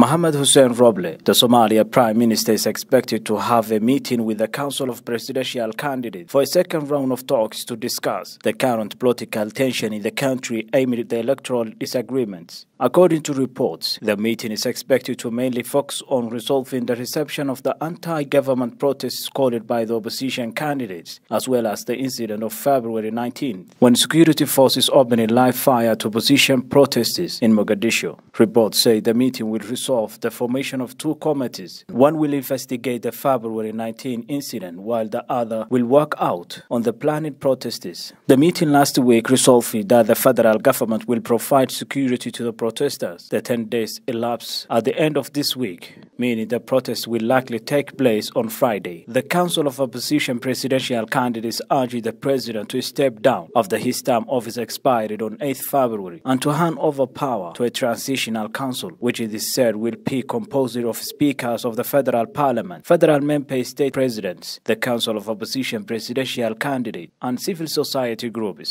Mohamed Hussein Roble, the Somalia Prime Minister, is expected to have a meeting with the Council of Presidential Candidates for a second round of talks to discuss the current political tension in the country amid the electoral disagreements. According to reports, the meeting is expected to mainly focus on resolving the reception of the anti government protests called by the opposition candidates, as well as the incident of February 19, when security forces opened live fire at opposition protesters in Mogadishu. Reports say the meeting will resolve the formation of two committees. One will investigate the February 19 incident, while the other will work out on the planned protesters. The meeting last week resolved that the federal government will provide security to the protesters protesters. The 10 days elapse at the end of this week, meaning the protests will likely take place on Friday. The Council of Opposition presidential candidates urged the president to step down after his term office expired on 8 February and to hand over power to a transitional council, which it is said will be composed of speakers of the federal parliament, federal member state presidents, the Council of Opposition presidential candidate, and civil society groups.